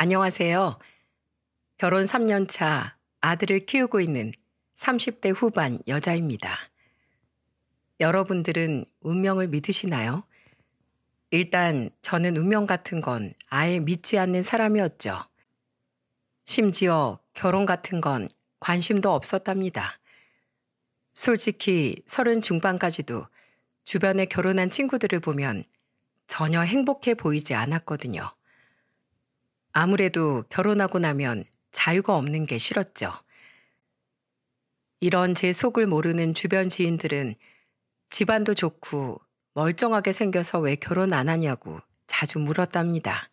안녕하세요. 결혼 3년 차 아들을 키우고 있는 30대 후반 여자입니다. 여러분들은 운명을 믿으시나요? 일단 저는 운명 같은 건 아예 믿지 않는 사람이었죠. 심지어 결혼 같은 건 관심도 없었답니다. 솔직히 서른 중반까지도 주변에 결혼한 친구들을 보면 전혀 행복해 보이지 않았거든요. 아무래도 결혼하고 나면 자유가 없는 게 싫었죠. 이런 제 속을 모르는 주변 지인들은 집안도 좋고 멀쩡하게 생겨서 왜 결혼 안 하냐고 자주 물었답니다.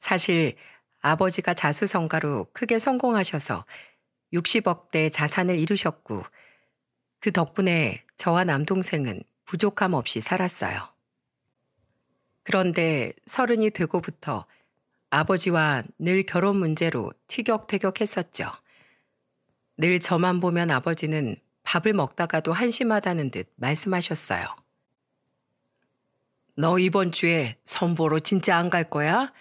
사실 아버지가 자수성가로 크게 성공하셔서 60억대 자산을 이루셨고 그 덕분에 저와 남동생은 부족함 없이 살았어요. 그런데 서른이 되고부터 아버지와 늘 결혼 문제로 티격태격했었죠. 늘 저만 보면 아버지는 밥을 먹다가도 한심하다는 듯 말씀하셨어요. 너 이번 주에 선보러 진짜 안 갈 거야?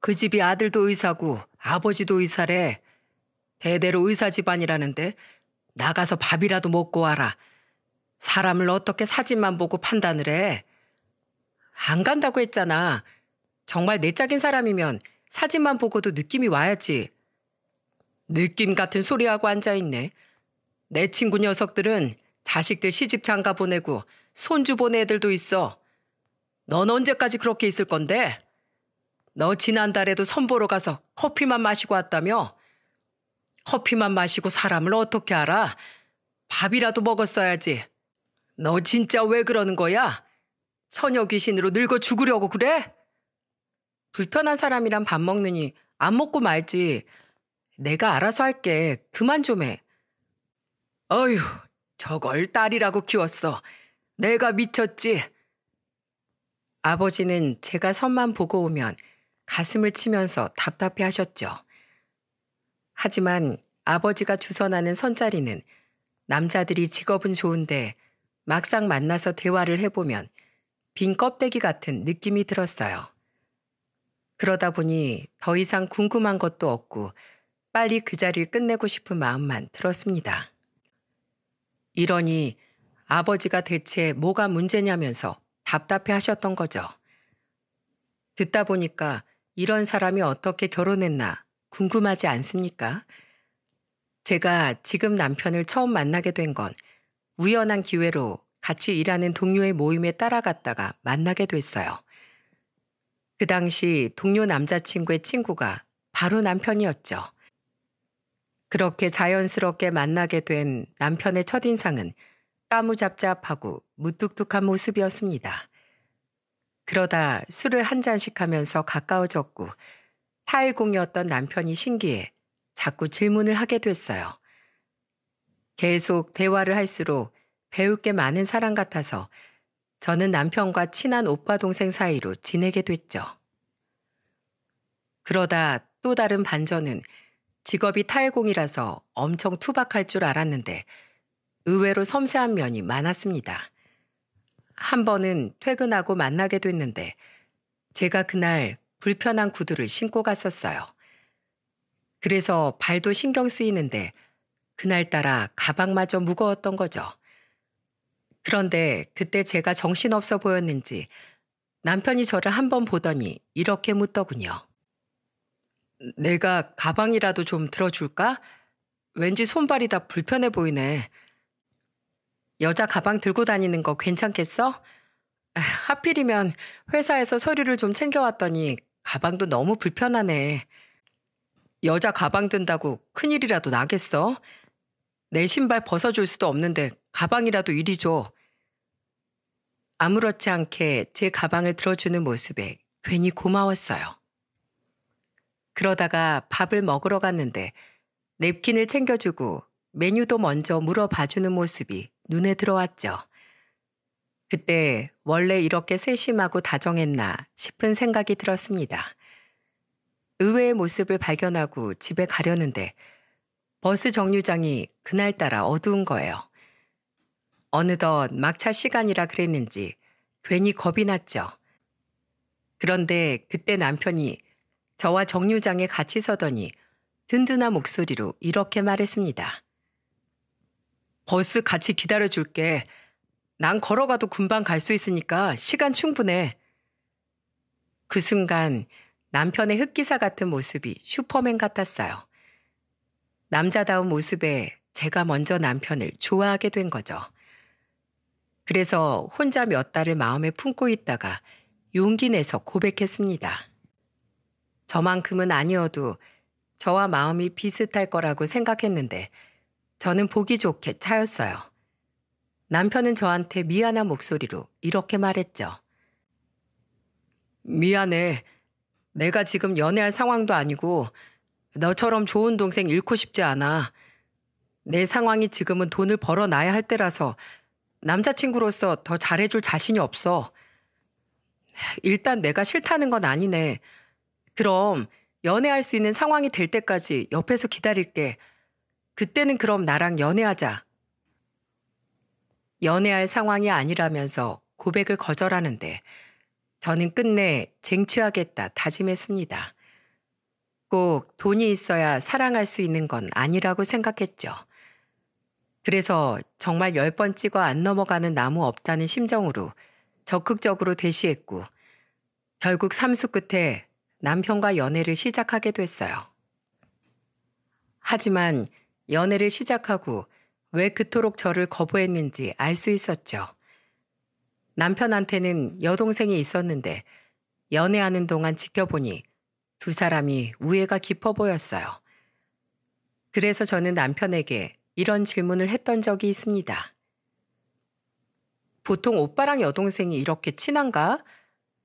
그 집이 아들도 의사고 아버지도 의사래. 대대로 의사 집안이라는데 나가서 밥이라도 먹고 와라. 사람을 어떻게 사진만 보고 판단을 해. 안 간다고 했잖아. 정말 내 짝인 사람이면 사진만 보고도 느낌이 와야지. 느낌 같은 소리하고 앉아있네. 내 친구 녀석들은 자식들 시집 장가 보내고 손주 보내 애들도 있어. 넌 언제까지 그렇게 있을 건데? 너 지난달에도 선보러 가서 커피만 마시고 왔다며? 커피만 마시고 사람을 어떻게 알아? 밥이라도 먹었어야지. 너 진짜 왜 그러는 거야? 처녀 귀신으로 늙어 죽으려고 그래? 불편한 사람이랑 밥 먹느니 안 먹고 말지. 내가 알아서 할게. 그만 좀 해. 어휴, 저걸 딸이라고 키웠어. 내가 미쳤지. 아버지는 제가 선만 보고 오면 가슴을 치면서 답답해 하셨죠. 하지만 아버지가 주선하는 선자리는 남자들이 직업은 좋은데 막상 만나서 대화를 해보면 빈 껍데기 같은 느낌이 들었어요. 그러다 보니 더 이상 궁금한 것도 없고 빨리 그 자리를 끝내고 싶은 마음만 들었습니다. 이러니 아버지가 대체 뭐가 문제냐면서 답답해 하셨던 거죠. 듣다 보니까 이런 사람이 어떻게 결혼했나 궁금하지 않습니까? 제가 지금 남편을 처음 만나게 된 건 우연한 기회로 같이 일하는 동료의 모임에 따라갔다가 만나게 됐어요. 그 당시 동료 남자친구의 친구가 바로 남편이었죠. 그렇게 자연스럽게 만나게 된 남편의 첫인상은 까무잡잡하고 무뚝뚝한 모습이었습니다. 그러다 술을 한 잔씩 하면서 가까워졌고 타일공이었던 남편이 신기해 자꾸 질문을 하게 됐어요. 계속 대화를 할수록 배울 게 많은 사람 같아서 저는 남편과 친한 오빠 동생 사이로 지내게 됐죠. 그러다 또 다른 반전은 직업이 탈공이라서 엄청 투박할 줄 알았는데 의외로 섬세한 면이 많았습니다. 한 번은 퇴근하고 만나게 됐는데 제가 그날 불편한 구두를 신고 갔었어요. 그래서 발도 신경 쓰이는데 그날따라 가방마저 무거웠던 거죠. 그런데 그때 제가 정신없어 보였는지 남편이 저를 한번 보더니 이렇게 묻더군요. 내가 가방이라도 좀 들어줄까? 왠지 손발이 다 불편해 보이네. 여자 가방 들고 다니는 거 괜찮겠어? 하필이면 회사에서 서류를 좀 챙겨왔더니 가방도 너무 불편하네. 여자 가방 든다고 큰일이라도 나겠어? 내 신발 벗어줄 수도 없는데 가방이라도 이리 줘. 아무렇지 않게 제 가방을 들어주는 모습에 괜히 고마웠어요. 그러다가 밥을 먹으러 갔는데 냅킨을 챙겨주고 메뉴도 먼저 물어봐주는 모습이 눈에 들어왔죠. 그때 원래 이렇게 세심하고 다정했나 싶은 생각이 들었습니다. 의외의 모습을 발견하고 집에 가려는데 버스 정류장이 그날따라 어두운 거예요. 어느덧 막차 시간이라 그랬는지 괜히 겁이 났죠. 그런데 그때 남편이 저와 정류장에 같이 서더니 든든한 목소리로 이렇게 말했습니다. 버스 같이 기다려 줄게. 난 걸어가도 금방 갈 수 있으니까 시간 충분해. 그 순간 남편의 흑기사 같은 모습이 슈퍼맨 같았어요. 남자다운 모습에 제가 먼저 남편을 좋아하게 된 거죠. 그래서 혼자 몇 달을 마음에 품고 있다가 용기 내서 고백했습니다. 저만큼은 아니어도 저와 마음이 비슷할 거라고 생각했는데 저는 보기 좋게 차였어요. 남편은 저한테 미안한 목소리로 이렇게 말했죠. 미안해. 내가 지금 연애할 상황도 아니고 너처럼 좋은 동생 잃고 싶지 않아. 내 상황이 지금은 돈을 벌어놔야 할 때라서 남자친구로서 더 잘해줄 자신이 없어. 일단 내가 싫다는 건 아니네. 그럼 연애할 수 있는 상황이 될 때까지 옆에서 기다릴게. 그때는 그럼 나랑 연애하자. 연애할 상황이 아니라면서 고백을 거절하는데 저는 끝내 쟁취하겠다 다짐했습니다. 꼭 돈이 있어야 사랑할 수 있는 건 아니라고 생각했죠. 그래서 정말 열 번 찍어 안 넘어가는 나무 없다는 심정으로 적극적으로 대시했고 결국 삼수 끝에 남편과 연애를 시작하게 됐어요. 하지만 연애를 시작하고 왜 그토록 저를 거부했는지 알 수 있었죠. 남편한테는 여동생이 있었는데 연애하는 동안 지켜보니 두 사람이 우애가 깊어 보였어요. 그래서 저는 남편에게 이런 질문을 했던 적이 있습니다. 보통 오빠랑 여동생이 이렇게 친한가?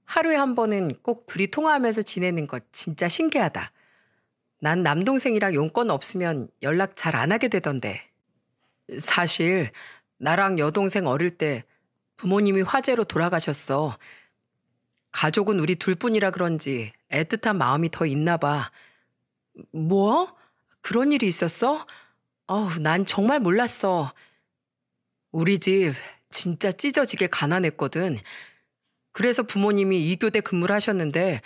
하루에 한 번은 꼭 둘이 통화하면서 지내는 것 진짜 신기하다. 난 남동생이랑 용건 없으면 연락 잘 안 하게 되던데. 사실 나랑 여동생 어릴 때 부모님이 화재로 돌아가셨어. 가족은 우리 둘뿐이라 그런지 애틋한 마음이 더 있나 봐. 뭐? 그런 일이 있었어? 어우, 난 정말 몰랐어. 우리 집 진짜 찢어지게 가난했거든. 그래서 부모님이 이교대 근무를 하셨는데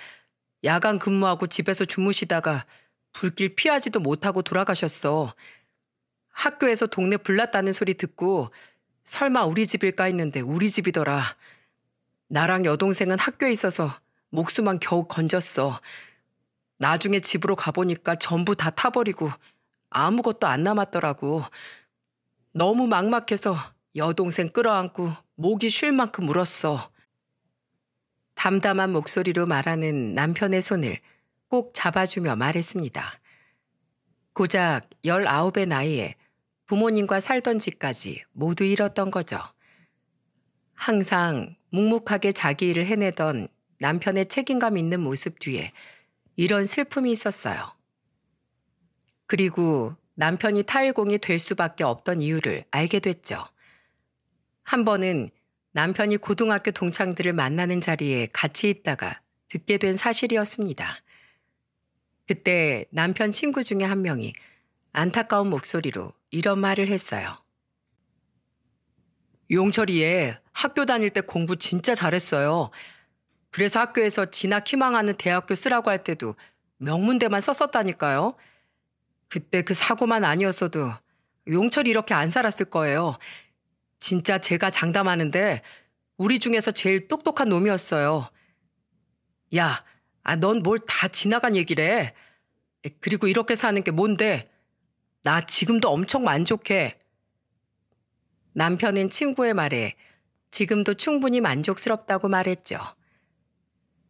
야간 근무하고 집에서 주무시다가 불길 피하지도 못하고 돌아가셨어. 학교에서 동네 불났다는 소리 듣고 설마 우리 집일까 했는데 우리 집이더라. 나랑 여동생은 학교에 있어서 목수만 겨우 건졌어. 나중에 집으로 가보니까 전부 다 타버리고 아무것도 안 남았더라고. 너무 막막해서 여동생 끌어안고 목이 쉴 만큼 울었어. 담담한 목소리로 말하는 남편의 손을 꼭 잡아주며 말했습니다. 고작 19의 나이에 부모님과 살던 집까지 모두 잃었던 거죠. 항상 묵묵하게 자기 일을 해내던 남편의 책임감 있는 모습 뒤에 이런 슬픔이 있었어요. 그리고 남편이 타일공이 될 수밖에 없던 이유를 알게 됐죠. 한 번은 남편이 고등학교 동창들을 만나는 자리에 같이 있다가 듣게 된 사실이었습니다. 그때 남편 친구 중에 한 명이 안타까운 목소리로 이런 말을 했어요. 용철이의 학교 다닐 때 공부 진짜 잘했어요. 그래서 학교에서 진학 희망하는 대학교 쓰라고 할 때도 명문대만 썼었다니까요. 그때 그 사고만 아니었어도 용철이 이렇게 안 살았을 거예요. 진짜 제가 장담하는데 우리 중에서 제일 똑똑한 놈이었어요. 야, 아, 넌뭘 다 지나간 얘기를 해. 그리고 이렇게 사는 게 뭔데? 나 지금도 엄청 만족해. 남편은 친구의 말에 지금도 충분히 만족스럽다고 말했죠.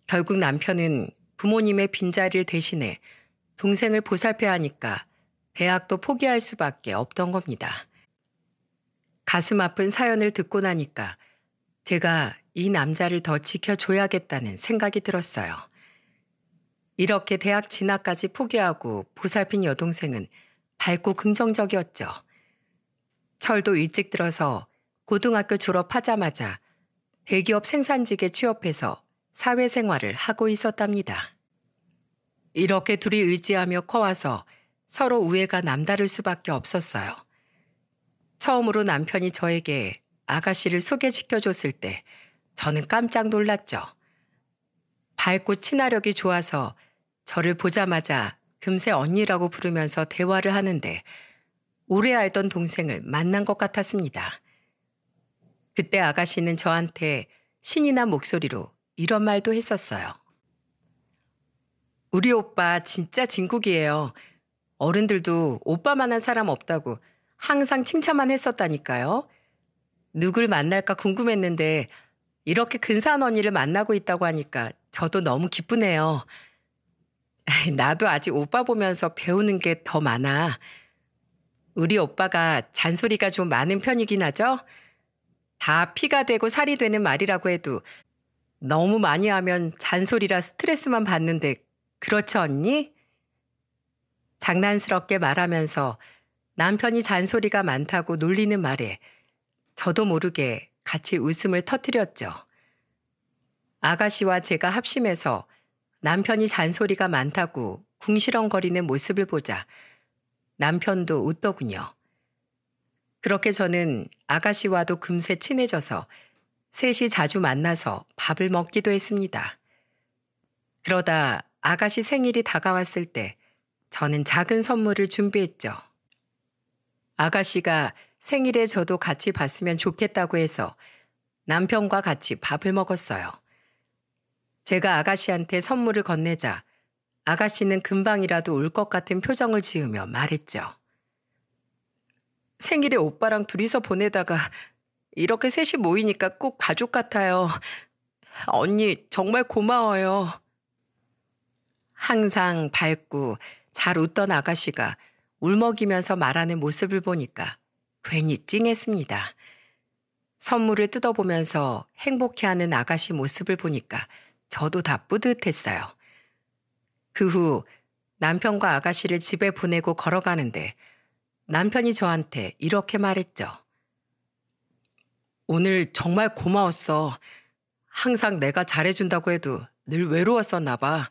결국 남편은 부모님의 빈자리를 대신해 동생을 보살펴야 하니까 대학도 포기할 수밖에 없던 겁니다. 가슴 아픈 사연을 듣고 나니까 제가 이 남자를 더 지켜줘야겠다는 생각이 들었어요. 이렇게 대학 진학까지 포기하고 보살핀 여동생은 밝고 긍정적이었죠. 철도 일찍 들어서 고등학교 졸업하자마자 대기업 생산직에 취업해서 사회생활을 하고 있었답니다. 이렇게 둘이 의지하며 커와서 서로 우애가 남다를 수밖에 없었어요. 처음으로 남편이 저에게 아가씨를 소개시켜줬을 때 저는 깜짝 놀랐죠. 밝고 친화력이 좋아서 저를 보자마자 금세 언니라고 부르면서 대화를 하는데 오래 알던 동생을 만난 것 같았습니다. 그때 아가씨는 저한테 신이 나 목소리로 이런 말도 했었어요. 우리 오빠 진짜 진국이에요. 어른들도 오빠만한 사람 없다고 항상 칭찬만 했었다니까요. 누굴 만날까 궁금했는데 이렇게 근사한 언니를 만나고 있다고 하니까 저도 너무 기쁘네요. 나도 아직 오빠 보면서 배우는 게 더 많아. 우리 오빠가 잔소리가 좀 많은 편이긴 하죠? 다 피가 되고 살이 되는 말이라고 해도 너무 많이 하면 잔소리라 스트레스만 받는데 그렇죠, 언니? 장난스럽게 말하면서 남편이 잔소리가 많다고 놀리는 말에 저도 모르게 같이 웃음을 터뜨렸죠. 아가씨와 제가 합심해서 남편이 잔소리가 많다고 궁시렁거리는 모습을 보자 남편도 웃더군요. 그렇게 저는 아가씨와도 금세 친해져서 셋이 자주 만나서 밥을 먹기도 했습니다. 그러다 아가씨 생일이 다가왔을 때 저는 작은 선물을 준비했죠. 아가씨가 생일에 저도 같이 봤으면 좋겠다고 해서 남편과 같이 밥을 먹었어요. 제가 아가씨한테 선물을 건네자 아가씨는 금방이라도 울 것 같은 표정을 지으며 말했죠. 생일에 오빠랑 둘이서 보내다가 이렇게 셋이 모이니까 꼭 가족 같아요. 언니, 정말 고마워요. 항상 밝고 잘 웃던 아가씨가 울먹이면서 말하는 모습을 보니까 괜히 찡했습니다. 선물을 뜯어보면서 행복해하는 아가씨 모습을 보니까 저도 다 뿌듯했어요. 그 후 남편과 아가씨를 집에 보내고 걸어가는데 남편이 저한테 이렇게 말했죠. 오늘 정말 고마웠어. 항상 내가 잘해준다고 해도 늘 외로웠었나 봐.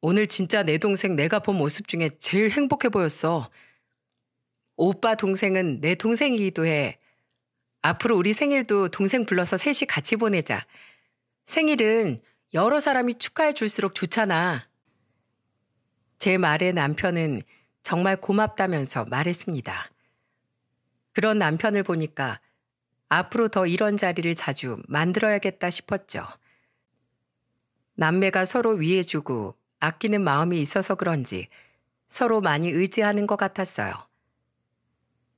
오늘 진짜 내 동생 내가 본 모습 중에 제일 행복해 보였어. 오빠 동생은 내 동생이기도 해. 앞으로 우리 생일도 동생 불러서 셋이 같이 보내자. 생일은 여러 사람이 축하해 줄수록 좋잖아. 제 말에 남편은 정말 고맙다면서 말했습니다. 그런 남편을 보니까 앞으로 더 이런 자리를 자주 만들어야겠다 싶었죠. 남매가 서로 위해주고 아끼는 마음이 있어서 그런지 서로 많이 의지하는 것 같았어요.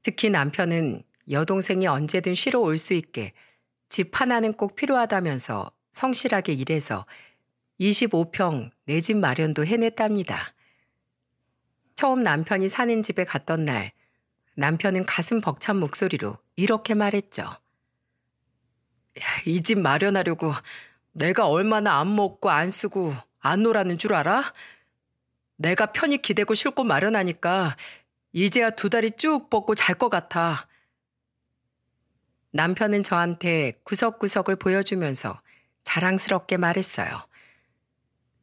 특히 남편은 여동생이 언제든 쉬러 올 수 있게 집 하나는 꼭 필요하다면서 성실하게 일해서 25평 내 집 마련도 해냈답니다. 처음 남편이 사는 집에 갔던 날 남편은 가슴 벅찬 목소리로 이렇게 말했죠. 이 집 마련하려고 내가 얼마나 안 먹고 안 쓰고 안 노라는 줄 알아? 내가 편히 기대고 싫고 마련하니까 이제야 두 다리 쭉 뻗고 잘 것 같아. 남편은 저한테 구석구석을 보여주면서 자랑스럽게 말했어요.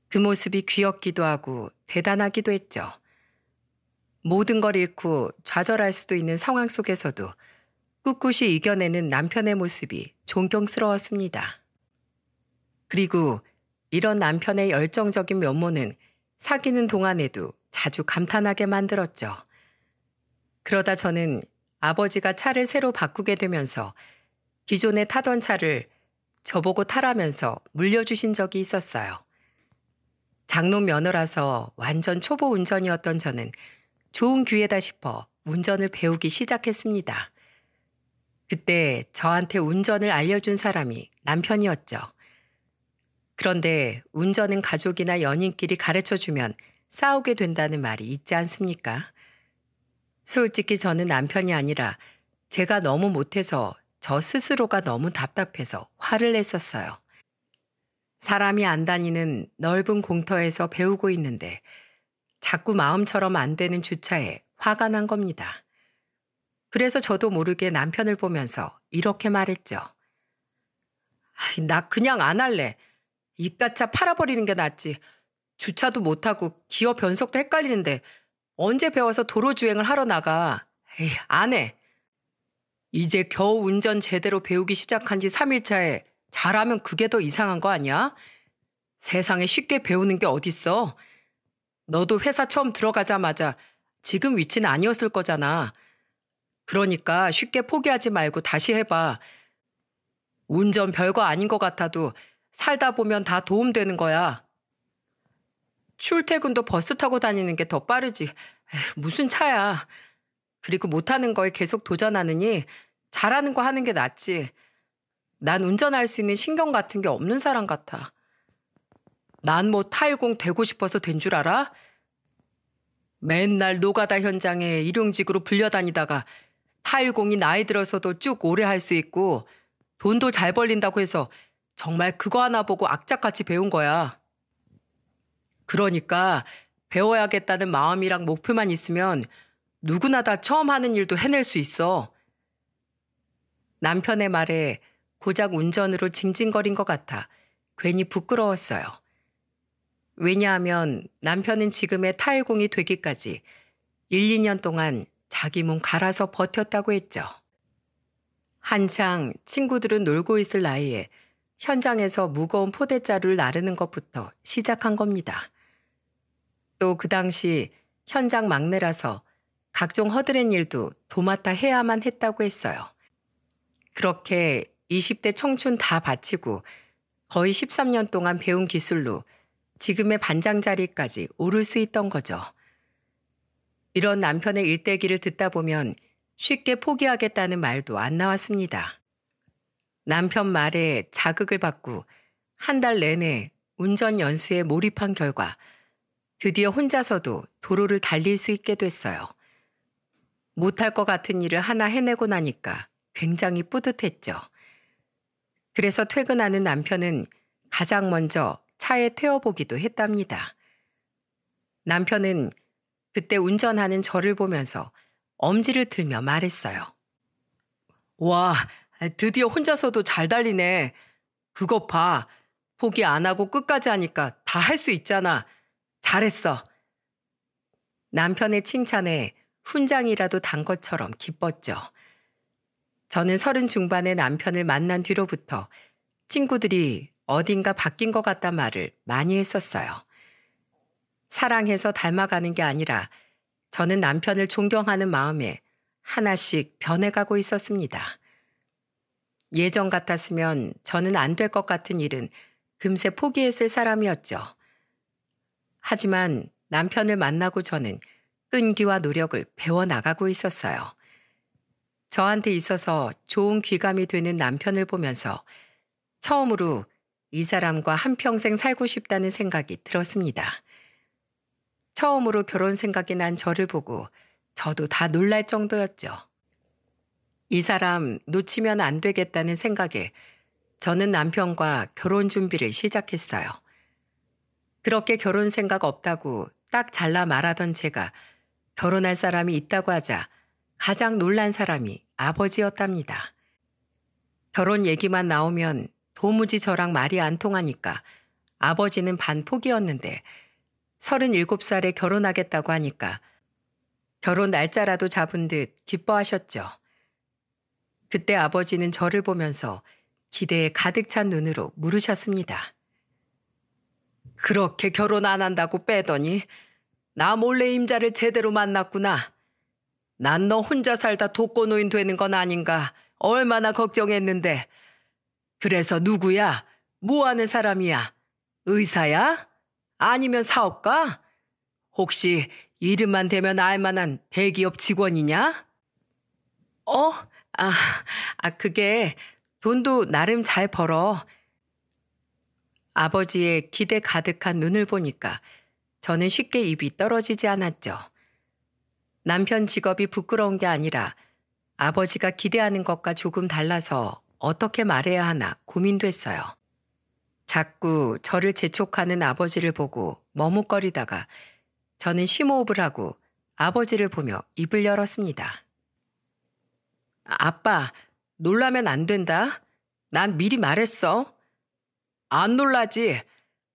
그 모습이 귀엽기도 하고 대단하기도 했죠. 모든 걸 잃고 좌절할 수도 있는 상황 속에서도 꿋꿋이 이겨내는 남편의 모습이 존경스러웠습니다. 그리고 이런 남편의 열정적인 면모는 사귀는 동안에도 자주 감탄하게 만들었죠. 그러다 저는 아버지가 차를 새로 바꾸게 되면서 기존에 타던 차를 저보고 타라면서 물려주신 적이 있었어요. 장롱 면허라서 완전 초보 운전이었던 저는 좋은 기회다 싶어 운전을 배우기 시작했습니다. 그때 저한테 운전을 알려준 사람이 남편이었죠. 그런데 운전은 가족이나 연인끼리 가르쳐 주면 싸우게 된다는 말이 있지 않습니까? 솔직히 저는 남편이 아니라 제가 너무 못해서 저 스스로가 너무 답답해서 화를 냈었어요. 사람이 안 다니는 넓은 공터에서 배우고 있는데 자꾸 마음처럼 안 되는 주차에 화가 난 겁니다. 그래서 저도 모르게 남편을 보면서 이렇게 말했죠. 나 그냥 안 할래. 이따차 팔아버리는 게 낫지. 주차도 못하고 기어 변속도 헷갈리는데 언제 배워서 도로 주행을 하러 나가. 에이, 안 해. 이제 겨우 운전 제대로 배우기 시작한 지 3일차에 잘하면 그게 더 이상한 거 아니야? 세상에 쉽게 배우는 게 어딨어. 너도 회사 처음 들어가자마자 지금 위치는 아니었을 거잖아. 그러니까 쉽게 포기하지 말고 다시 해봐. 운전 별거 아닌 것 같아도 살다 보면 다 도움되는 거야. 출퇴근도 버스 타고 다니는 게 더 빠르지. 에휴, 무슨 차야. 그리고 못하는 거에 계속 도전하느니 잘하는 거 하는 게 낫지. 난 운전할 수 있는 신경 같은 게 없는 사람 같아. 난 뭐 타일공 되고 싶어서 된 줄 알아? 맨날 노가다 현장에 일용직으로 불려다니다가 타일공이 나이 들어서도 쭉 오래 할 수 있고 돈도 잘 벌린다고 해서 정말 그거 하나 보고 악착같이 배운 거야. 그러니까 배워야겠다는 마음이랑 목표만 있으면 누구나 다 처음 하는 일도 해낼 수 있어. 남편의 말에 고작 운전으로 징징거린 것 같아 괜히 부끄러웠어요. 왜냐하면 남편은 지금의 탈공이 되기까지 1, 2년 동안 자기 몸 갈아서 버텼다고 했죠. 한창 친구들은 놀고 있을 나이에 현장에서 무거운 포대자루를 나르는 것부터 시작한 겁니다. 또 그 당시 현장 막내라서 각종 허드렛 일도 도맡아 해야만 했다고 했어요. 그렇게 20대 청춘 다 바치고 거의 13년 동안 배운 기술로 지금의 반장 자리까지 오를 수 있던 거죠. 이런 남편의 일대기를 듣다 보면 쉽게 포기하겠다는 말도 안 나왔습니다. 남편 말에 자극을 받고 한 달 내내 운전 연수에 몰입한 결과 드디어 혼자서도 도로를 달릴 수 있게 됐어요. 못할 것 같은 일을 하나 해내고 나니까 굉장히 뿌듯했죠. 그래서 퇴근하는 남편은 가장 먼저 차에 태워보기도 했답니다. 남편은 그때 운전하는 저를 보면서 엄지를 들며 말했어요. 와, 드디어 혼자서도 잘 달리네. 그거 봐. 포기 안 하고 끝까지 하니까 다 할 수 있잖아. 잘했어. 남편의 칭찬에 훈장이라도 단 것처럼 기뻤죠. 저는 서른 중반의 남편을 만난 뒤로부터 친구들이 어딘가 바뀐 것 같단 말을 많이 했었어요. 사랑해서 닮아가는 게 아니라 저는 남편을 존경하는 마음에 하나씩 변해가고 있었습니다. 예전 같았으면 저는 안 될 것 같은 일은 금세 포기했을 사람이었죠. 하지만 남편을 만나고 저는 끈기와 노력을 배워나가고 있었어요. 저한테 있어서 좋은 귀감이 되는 남편을 보면서 처음으로 이 사람과 한평생 살고 싶다는 생각이 들었습니다. 처음으로 결혼 생각이 난 저를 보고 저도 다 놀랄 정도였죠. 이 사람 놓치면 안 되겠다는 생각에 저는 남편과 결혼 준비를 시작했어요. 그렇게 결혼 생각 없다고 딱 잘라 말하던 제가 결혼할 사람이 있다고 하자 가장 놀란 사람이 아버지였답니다. 결혼 얘기만 나오면 도무지 저랑 말이 안 통하니까 아버지는 반포기였는데 37살에 결혼하겠다고 하니까 결혼 날짜라도 잡은 듯 기뻐하셨죠. 그때 아버지는 저를 보면서 기대에 가득 찬 눈으로 물으셨습니다. 그렇게 결혼 안 한다고 빼더니 나 몰래 임자를 제대로 만났구나. 난 너 혼자 살다 독거노인 되는 건 아닌가 얼마나 걱정했는데. 그래서 누구야? 뭐 하는 사람이야? 의사야? 아니면 사업가? 혹시 이름만 대면 알만한 대기업 직원이냐? 어? 아, 아, 그게 돈도 나름 잘 벌어. 아버지의 기대 가득한 눈을 보니까 저는 쉽게 입이 떨어지지 않았죠. 남편 직업이 부끄러운 게 아니라 아버지가 기대하는 것과 조금 달라서 어떻게 말해야 하나 고민됐어요. 자꾸 저를 재촉하는 아버지를 보고 머뭇거리다가 저는 심호흡을 하고 아버지를 보며 입을 열었습니다. 아빠, 놀라면 안 된다. 난 미리 말했어. 안 놀라지.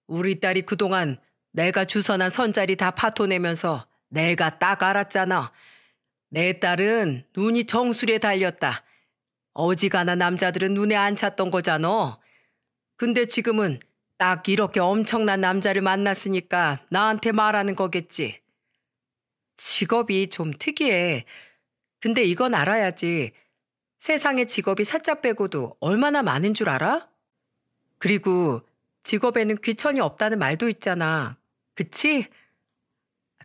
우리 딸이 그동안 내가 주선한 선자리 다 파토내면서 내가 딱 알았잖아. 내 딸은 눈이 정수리에 달렸다. 어지간한 남자들은 눈에 안 찼던 거잖아. 근데 지금은 딱 이렇게 엄청난 남자를 만났으니까 나한테 말하는 거겠지. 직업이 좀 특이해. 근데 이건 알아야지. 세상에 직업이 살짝 빼고도 얼마나 많은 줄 알아? 그리고 직업에는 귀천이 없다는 말도 있잖아. 그치?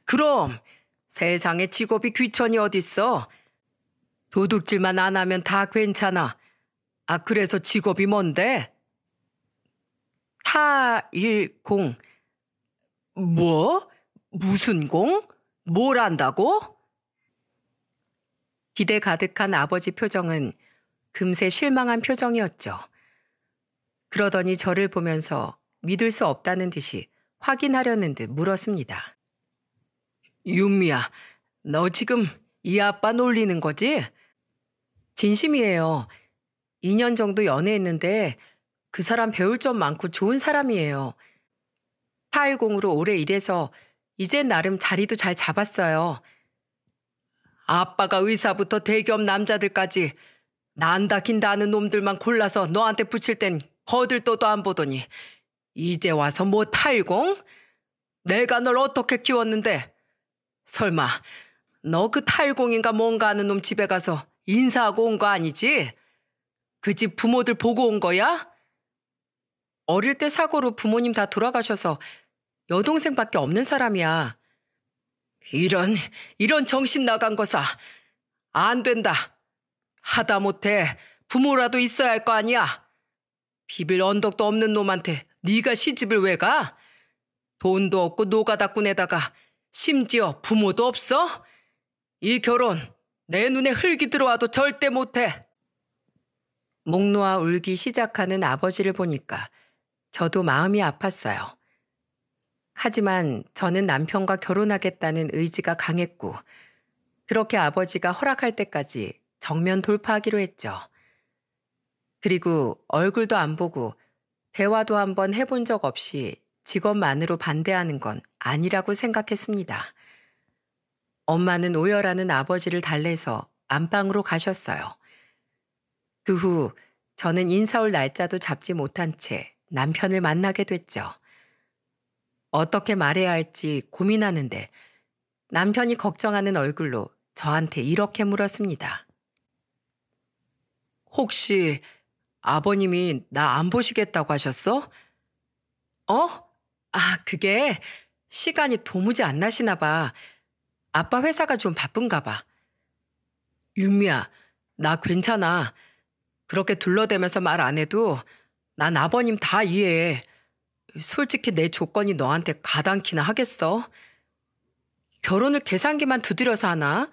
그럼 세상에 직업이 귀천이 어딨어? 도둑질만 안 하면 다 괜찮아. 아, 그래서 직업이 뭔데? 타일공. 뭐? 무슨 공? 뭘 안다고? 기대 가득한 아버지 표정은 금세 실망한 표정이었죠. 그러더니 저를 보면서 믿을 수 없다는 듯이 확인하려는 듯 물었습니다. 윤미야, 너 지금 이 아빠 놀리는 거지? 진심이에요. 2년 정도 연애했는데 그 사람 배울 점 많고 좋은 사람이에요. 410으로 오래 일해서 이제 나름 자리도 잘 잡았어요. 아빠가 의사부터 대기업 남자들까지 난다 긴다 하는 놈들만 골라서 너한테 붙일 땐 거들떠도 안 보더니 이제 와서 뭐 탈공? 내가 널 어떻게 키웠는데 설마 너 그 탈공인가 뭔가 하는 놈 집에 가서 인사하고 온 거 아니지? 그 집 부모들 보고 온 거야? 어릴 때 사고로 부모님 다 돌아가셔서 여동생밖에 없는 사람이야. 이런, 이런 정신 나간 거사. 안 된다. 하다못해 부모라도 있어야 할 거 아니야. 비빌 언덕도 없는 놈한테 네가 시집을 왜 가? 돈도 없고 노가다꾼에다가 심지어 부모도 없어? 이 결혼 내 눈에 흙이 들어와도 절대 못해. 목 놓아 울기 시작하는 아버지를 보니까 저도 마음이 아팠어요. 하지만 저는 남편과 결혼하겠다는 의지가 강했고 그렇게 아버지가 허락할 때까지 정면 돌파하기로 했죠. 그리고 얼굴도 안 보고 대화도 한번 해본 적 없이 직업만으로 반대하는 건 아니라고 생각했습니다. 엄마는 오열하는 아버지를 달래서 안방으로 가셨어요. 그 후 저는 인사올 날짜도 잡지 못한 채 남편을 만나게 됐죠. 어떻게 말해야 할지 고민하는데 남편이 걱정하는 얼굴로 저한테 이렇게 물었습니다. 혹시 아버님이 나 안 보시겠다고 하셨어? 어? 아, 그게 시간이 도무지 안 나시나 봐. 아빠 회사가 좀 바쁜가 봐. 윤미야, 나 괜찮아. 그렇게 둘러대면서 말 안 해도 난 아버님 다 이해해. 솔직히 내 조건이 너한테 가당키나 하겠어? 결혼을 계산기만 두드려서 하나?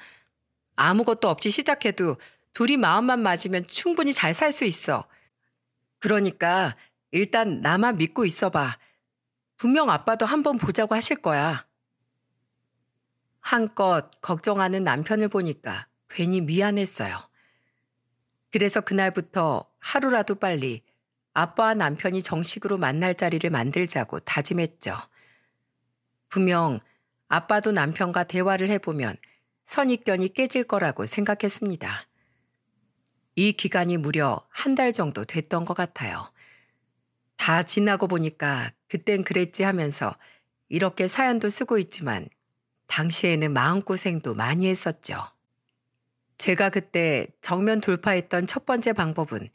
아무것도 없이 시작해도 둘이 마음만 맞으면 충분히 잘 살 수 있어. 그러니까 일단 나만 믿고 있어봐. 분명 아빠도 한번 보자고 하실 거야. 한껏 걱정하는 남편을 보니까 괜히 미안했어요. 그래서 그날부터 하루라도 빨리 아빠와 남편이 정식으로 만날 자리를 만들자고 다짐했죠. 분명 아빠도 남편과 대화를 해보면 선입견이 깨질 거라고 생각했습니다. 이 기간이 무려 한 달 정도 됐던 것 같아요. 다 지나고 보니까 그땐 그랬지 하면서 이렇게 사연도 쓰고 있지만 당시에는 마음고생도 많이 했었죠. 제가 그때 정면 돌파했던 첫 번째 방법은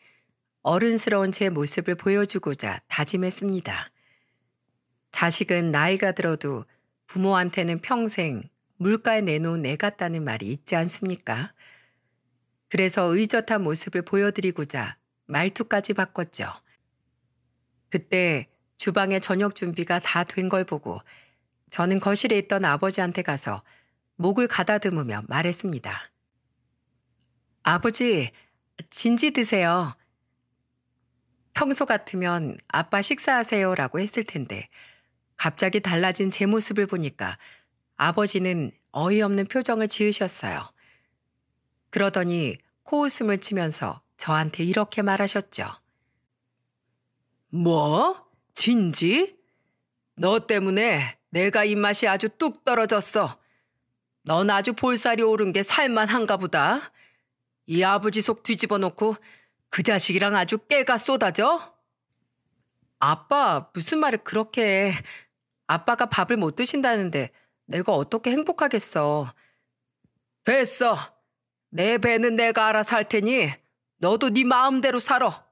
어른스러운 제 모습을 보여주고자 다짐했습니다. 자식은 나이가 들어도 부모한테는 평생 물가에 내놓은 애 같다는 말이 있지 않습니까? 그래서 의젓한 모습을 보여드리고자 말투까지 바꿨죠. 그때 주방의 저녁 준비가 다 된 걸 보고 저는 거실에 있던 아버지한테 가서 목을 가다듬으며 말했습니다. 아버지, 진지 드세요. 평소 같으면 아빠 식사하세요라고 했을 텐데 갑자기 달라진 제 모습을 보니까 아버지는 어이없는 표정을 지으셨어요. 그러더니 코웃음을 치면서 저한테 이렇게 말하셨죠. 뭐? 진지? 너 때문에 내가 입맛이 아주 뚝 떨어졌어. 넌 아주 볼살이 오른 게 살만한가 보다. 이 아버지 속 뒤집어 놓고 그 자식이랑 아주 깨가 쏟아져? 아빠, 무슨 말을 그렇게 해. 아빠가 밥을 못 드신다는데 내가 어떻게 행복하겠어. 됐어. 내 배는 내가 알아서 할 테니 너도 네 마음대로 살아.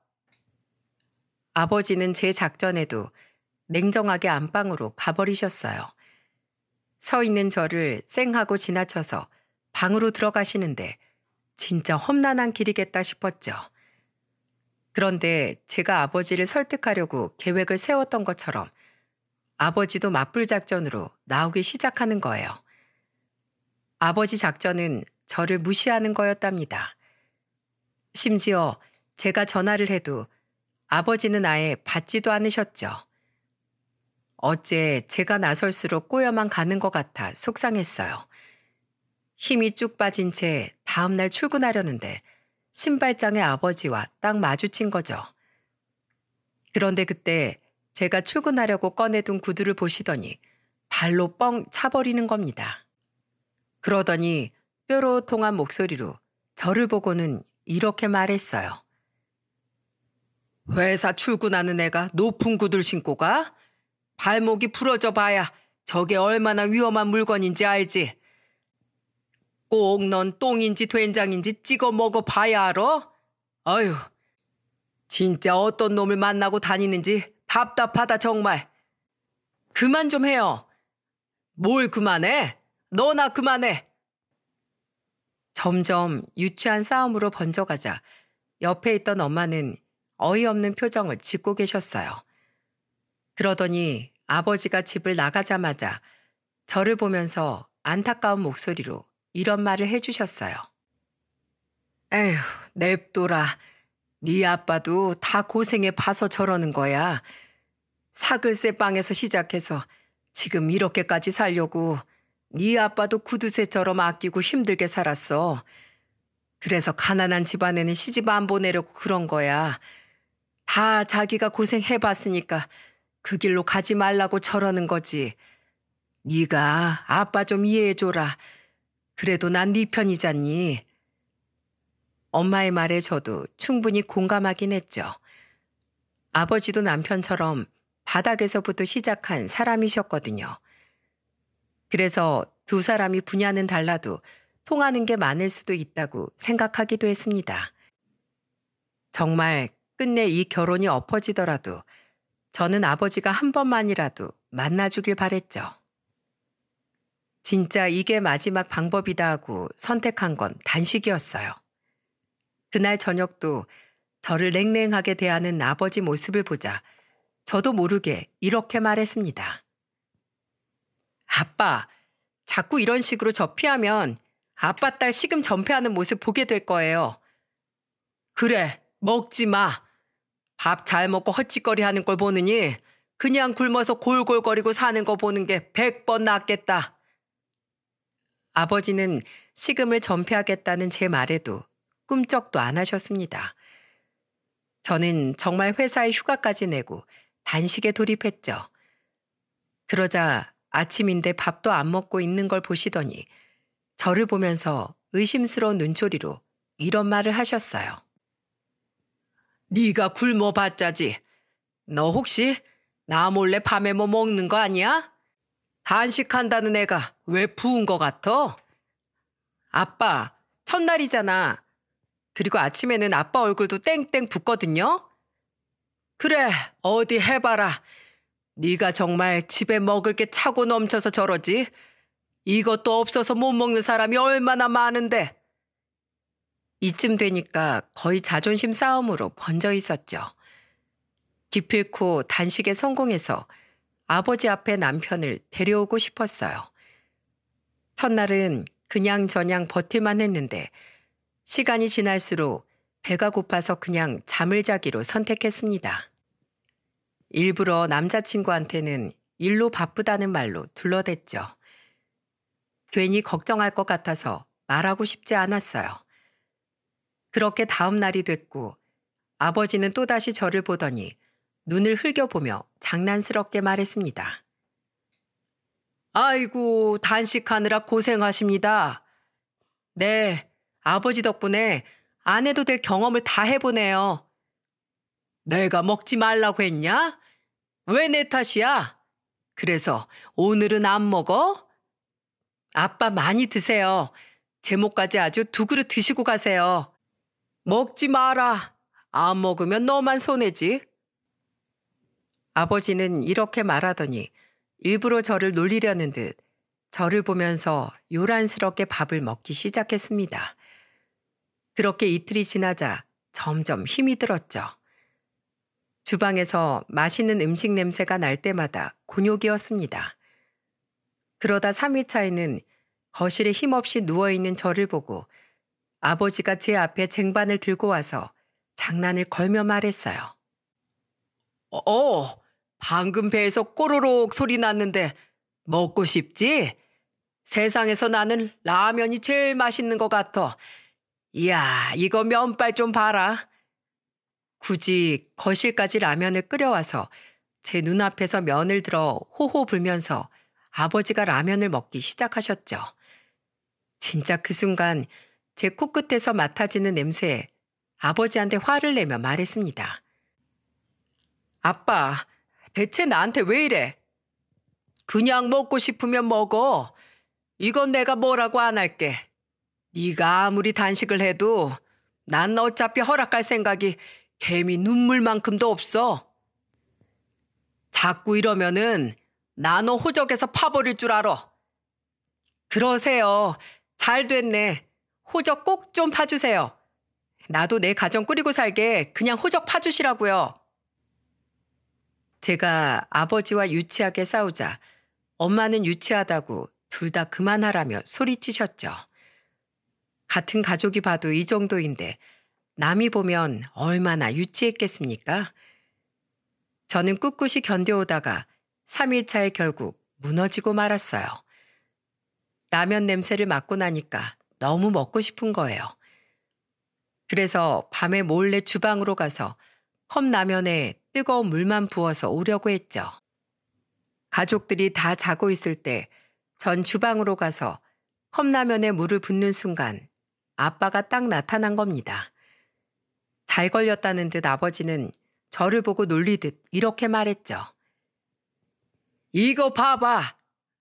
아버지는 제 작전에도 냉정하게 안방으로 가버리셨어요. 서 있는 저를 쌩하고 지나쳐서 방으로 들어가시는데 진짜 험난한 길이겠다 싶었죠. 그런데 제가 아버지를 설득하려고 계획을 세웠던 것처럼 아버지도 맞불 작전으로 나오기 시작하는 거예요. 아버지 작전은 저를 무시하는 거였답니다. 심지어 제가 전화를 해도 아버지는 아예 받지도 않으셨죠. 어째 제가 나설수록 꼬여만 가는 것 같아 속상했어요. 힘이 쭉 빠진 채 다음날 출근하려는데 신발장의 아버지와 딱 마주친 거죠. 그런데 그때 제가 출근하려고 꺼내둔 구두를 보시더니 발로 뻥 차버리는 겁니다. 그러더니 뾰로 통한 목소리로 저를 보고는 이렇게 말했어요. 회사 출근하는 애가 높은 구두를 신고 가? 발목이 부러져 봐야 저게 얼마나 위험한 물건인지 알지? 꼭넌 똥인지 된장인지 찍어 먹어봐야 알아? 아유, 진짜 어떤 놈을 만나고 다니는지 답답하다 정말. 그만 좀 해요. 뭘 그만해? 너나 그만해. 점점 유치한 싸움으로 번져가자 옆에 있던 엄마는 어이없는 표정을 짓고 계셨어요. 그러더니 아버지가 집을 나가자마자 저를 보면서 안타까운 목소리로 이런 말을 해주셨어요. 에휴, 냅둬라. 네 아빠도 다 고생해 봐서 저러는 거야. 사글새 빵에서 시작해서 지금 이렇게까지 살려고 네 아빠도 구두쇠처럼 아끼고 힘들게 살았어. 그래서 가난한 집안에는 시집 안 보내려고 그런 거야. 다 자기가 고생해 봤으니까 그 길로 가지 말라고 저러는 거지. 네가 아빠 좀 이해해 줘라. 그래도 난 네 편이잖니. 엄마의 말에 저도 충분히 공감하긴 했죠. 아버지도 남편처럼 바닥에서부터 시작한 사람이셨거든요. 그래서 두 사람이 분야는 달라도 통하는 게 많을 수도 있다고 생각하기도 했습니다. 정말 끝내 이 결혼이 엎어지더라도 저는 아버지가 한 번만이라도 만나주길 바랬죠. 진짜 이게 마지막 방법이다 하고 선택한 건 단식이었어요. 그날 저녁도 저를 냉랭하게 대하는 아버지 모습을 보자 저도 모르게 이렇게 말했습니다. 아빠, 자꾸 이런 식으로 접피하면 아빠 딸 식음 전폐하는 모습 보게 될 거예요. 그래, 먹지 마. 밥 잘 먹고 헛짓거리 하는 걸 보느니 그냥 굶어서 골골거리고 사는 거 보는 게 백 번 낫겠다. 아버지는 식음을 전폐하겠다는 제 말에도 꿈쩍도 안 하셨습니다. 저는 정말 회사에 휴가까지 내고 단식에 돌입했죠. 그러자 아침인데 밥도 안 먹고 있는 걸 보시더니 저를 보면서 의심스러운 눈초리로 이런 말을 하셨어요. 네가 굶어봤자지. 너 혹시 나 몰래 밤에 뭐 먹는 거 아니야? 단식한다는 애가 왜 부은 거 같어? 아빠, 첫날이잖아. 그리고 아침에는 아빠 얼굴도 땡땡 붓거든요. 그래, 어디 해봐라. 네가 정말 집에 먹을 게 차고 넘쳐서 저러지. 이것도 없어서 못 먹는 사람이 얼마나 많은데. 이쯤 되니까 거의 자존심 싸움으로 번져 있었죠. 기필코 단식에 성공해서 아버지 앞에 남편을 데려오고 싶었어요. 첫날은 그냥 저냥 버틸만 했는데 시간이 지날수록 배가 고파서 그냥 잠을 자기로 선택했습니다. 일부러 남자친구한테는 일로 바쁘다는 말로 둘러댔죠. 괜히 걱정할 것 같아서 말하고 싶지 않았어요. 그렇게 다음 날이 됐고 아버지는 또다시 저를 보더니 눈을 흘겨보며 장난스럽게 말했습니다. 아이고, 단식하느라 고생하십니다. 네, 아버지 덕분에 안 해도 될 경험을 다 해보네요. 내가 먹지 말라고 했냐? 왜 내 탓이야? 그래서 오늘은 안 먹어? 아빠 많이 드세요. 제목까지 아주 두 그릇 드시고 가세요. 먹지 마라. 안 먹으면 너만 손해지. 아버지는 이렇게 말하더니 일부러 저를 놀리려는 듯 저를 보면서 요란스럽게 밥을 먹기 시작했습니다. 그렇게 이틀이 지나자 점점 힘이 들었죠. 주방에서 맛있는 음식 냄새가 날 때마다 곤욕이었습니다. 그러다 3일 차에는 거실에 힘없이 누워있는 저를 보고 아버지가 제 앞에 쟁반을 들고 와서 장난을 걸며 말했어요. 어, 어 방금 배에서 꼬르륵 소리 났는데 먹고 싶지? 세상에서 나는 라면이 제일 맛있는 것 같아. 이야, 이거 면발 좀 봐라. 굳이 거실까지 라면을 끓여와서제 눈앞에서 면을 들어 호호 불면서 아버지가 라면을 먹기 시작하셨죠. 진짜 그 순간 제 코끝에서 맡아지는 냄새에 아버지한테 화를 내며 말했습니다. 아빠, 대체 나한테 왜 이래? 그냥 먹고 싶으면 먹어. 이건 내가 뭐라고 안 할게. 네가 아무리 단식을 해도 난 어차피 허락할 생각이 개미 눈물만큼도 없어. 자꾸 이러면은 나 너 호적에서 파버릴 줄 알아. 그러세요. 잘 됐네. 호적 꼭 좀 파주세요. 나도 내 가정 꾸리고 살게 그냥 호적 파주시라고요. 제가 아버지와 유치하게 싸우자 엄마는 유치하다고 둘 다 그만하라며 소리치셨죠. 같은 가족이 봐도 이 정도인데 남이 보면 얼마나 유치했겠습니까? 저는 꿋꿋이 견뎌오다가 3일차에 결국 무너지고 말았어요. 라면 냄새를 맡고 나니까 너무 먹고 싶은 거예요. 그래서 밤에 몰래 주방으로 가서 컵라면에 뜨거운 물만 부어서 오려고 했죠. 가족들이 다 자고 있을 때 전 주방으로 가서 컵라면에 물을 붓는 순간 아빠가 딱 나타난 겁니다. 잘 걸렸다는 듯 아버지는 저를 보고 놀리듯 이렇게 말했죠. 이거 봐봐.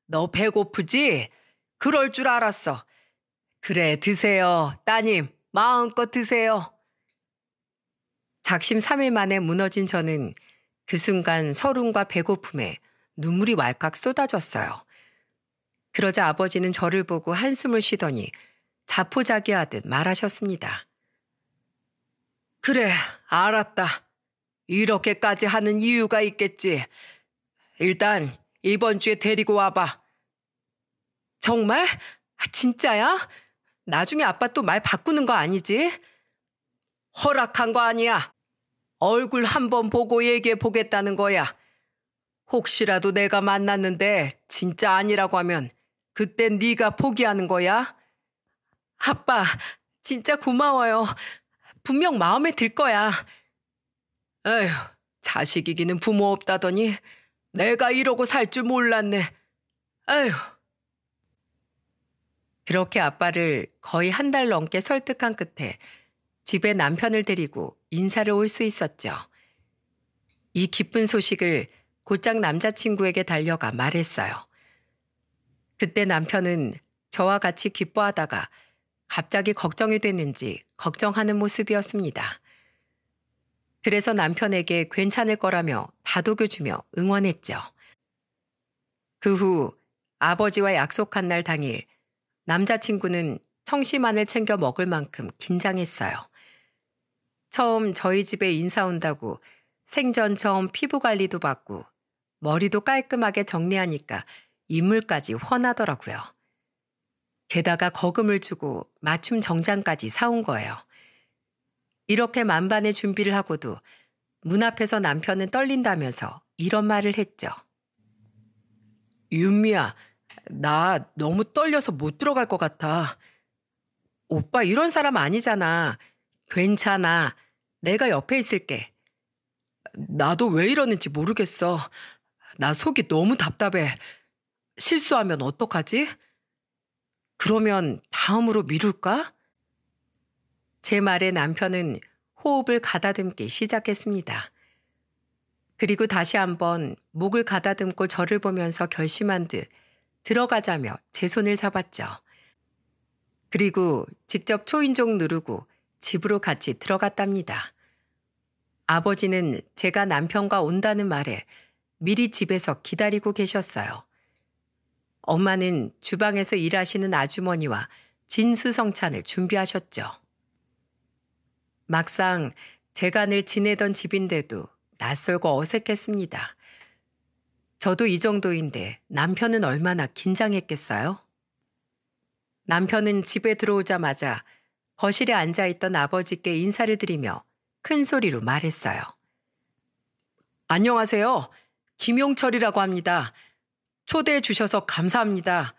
너 배고프지? 그럴 줄 알았어. 그래, 드세요. 따님, 마음껏 드세요. 작심 3일 만에 무너진 저는 그 순간 서름과 배고픔에 눈물이 왈칵 쏟아졌어요. 그러자 아버지는 저를 보고 한숨을 쉬더니 자포자기하듯 말하셨습니다. 그래, 알았다. 이렇게까지 하는 이유가 있겠지. 일단 이번 주에 데리고 와봐. 정말? 진짜야? 나중에 아빠 또 말 바꾸는 거 아니지? 허락한 거 아니야. 얼굴 한번 보고 얘기해 보겠다는 거야. 혹시라도 내가 만났는데 진짜 아니라고 하면 그땐 네가 포기하는 거야? 아빠, 진짜 고마워요. 분명 마음에 들 거야. 에휴, 자식이기는 부모 없다더니 내가 이러고 살 줄 몰랐네. 에휴. 그렇게 아빠를 거의 한 달 넘게 설득한 끝에 집에 남편을 데리고 인사를 올 수 있었죠. 이 기쁜 소식을 곧장 남자친구에게 달려가 말했어요. 그때 남편은 저와 같이 기뻐하다가 갑자기 걱정이 됐는지 걱정하는 모습이었습니다. 그래서 남편에게 괜찮을 거라며 다독여 주며 응원했죠. 그 후 아버지와 약속한 날 당일 남자친구는 청심환을 챙겨 먹을 만큼 긴장했어요. 처음 저희 집에 인사 온다고 생전 처음 피부 관리도 받고 머리도 깔끔하게 정리하니까 인물까지 훤하더라고요. 게다가 거금을 주고 맞춤 정장까지 사온 거예요. 이렇게 만반의 준비를 하고도 문 앞에서 남편은 떨린다면서 이런 말을 했죠. 윤미야, 나 너무 떨려서 못 들어갈 것 같아. 오빠 이런 사람 아니잖아. 괜찮아. 내가 옆에 있을게. 나도 왜 이러는지 모르겠어. 나 속이 너무 답답해. 실수하면 어떡하지? 그러면 다음으로 미룰까? 제 말에 남편은 호흡을 가다듬기 시작했습니다. 그리고 다시 한번 목을 가다듬고 저를 보면서 결심한 듯 들어가자며 제 손을 잡았죠. 그리고 직접 초인종 누르고 집으로 같이 들어갔답니다. 아버지는 제가 남편과 온다는 말에 미리 집에서 기다리고 계셨어요. 엄마는 주방에서 일하시는 아주머니와 진수성찬을 준비하셨죠. 막상 제가 늘 지내던 집인데도 낯설고 어색했습니다. 저도 이 정도인데 남편은 얼마나 긴장했겠어요? 남편은 집에 들어오자마자 거실에 앉아 있던 아버지께 인사를 드리며 큰 소리로 말했어요. 안녕하세요. 김용철이라고 합니다. 초대해 주셔서 감사합니다.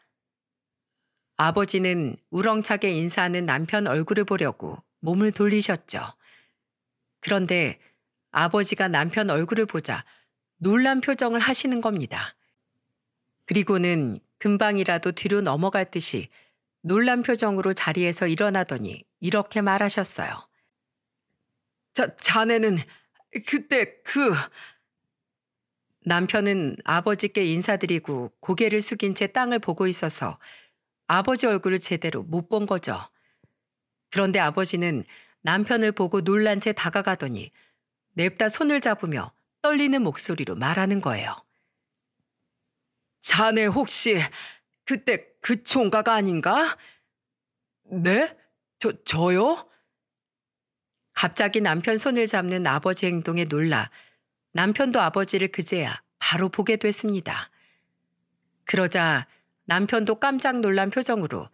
아버지는 우렁차게 인사하는 남편 얼굴을 보려고 몸을 돌리셨죠. 그런데 아버지가 남편 얼굴을 보자 놀란 표정을 하시는 겁니다. 그리고는 금방이라도 뒤로 넘어갈 듯이 놀란 표정으로 자리에서 일어나더니 이렇게 말하셨어요. 자, 자네는 그때 그... 남편은 아버지께 인사드리고 고개를 숙인 채 땅을 보고 있어서 아버지 얼굴을 제대로 못 본 거죠. 그런데 아버지는 남편을 보고 놀란 채 다가가더니 냅다 손을 잡으며 떨리는 목소리로 말하는 거예요. 자네 혹시 그때 그 총각 아닌가? 네? 저, 저요? 갑자기 남편 손을 잡는 아버지 행동에 놀라 남편도 아버지를 그제야 바로 보게 됐습니다. 그러자 남편도 깜짝 놀란 표정으로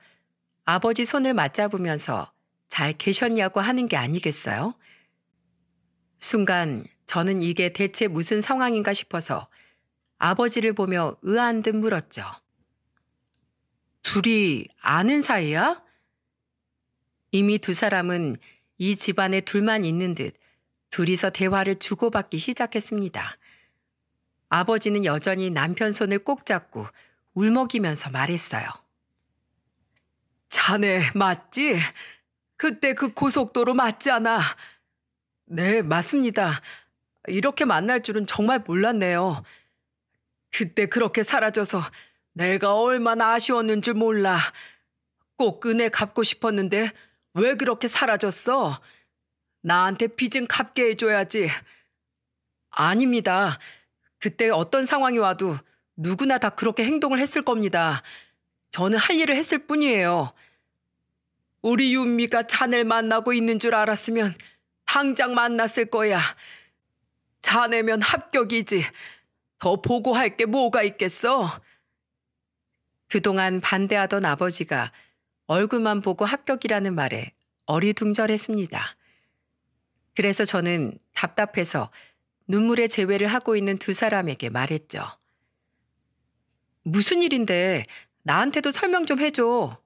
아버지 손을 맞잡으면서 잘 계셨냐고 하는 게 아니겠어요? 순간 저는 이게 대체 무슨 상황인가 싶어서 아버지를 보며 의아한 듯 물었죠. 둘이 아는 사이야? 이미 두 사람은 이 집안에 둘만 있는 듯 둘이서 대화를 주고받기 시작했습니다. 아버지는 여전히 남편 손을 꼭 잡고 울먹이면서 말했어요. 자네 맞지? 그때 그 고속도로 맞잖아. 네, 맞습니다. 이렇게 만날 줄은 정말 몰랐네요. 그때 그렇게 사라져서 내가 얼마나 아쉬웠는 줄 몰라. 꼭 은혜 갚고 싶었는데 왜 그렇게 사라졌어? 나한테 빚은 갚게 해줘야지. 아닙니다. 그때 어떤 상황이 와도 누구나 다 그렇게 행동을 했을 겁니다. 저는 할 일을 했을 뿐이에요. 우리 윤미가 찬을 만나고 있는 줄 알았으면 당장 만났을 거야. 찬네면 합격이지. 더 보고할 게 뭐가 있겠어? 그동안 반대하던 아버지가 얼굴만 보고 합격이라는 말에 어리둥절했습니다. 그래서 저는 답답해서 눈물의 재회를 하고 있는 두 사람에게 말했죠. 무슨 일인데 나한테도 설명 좀 해줘.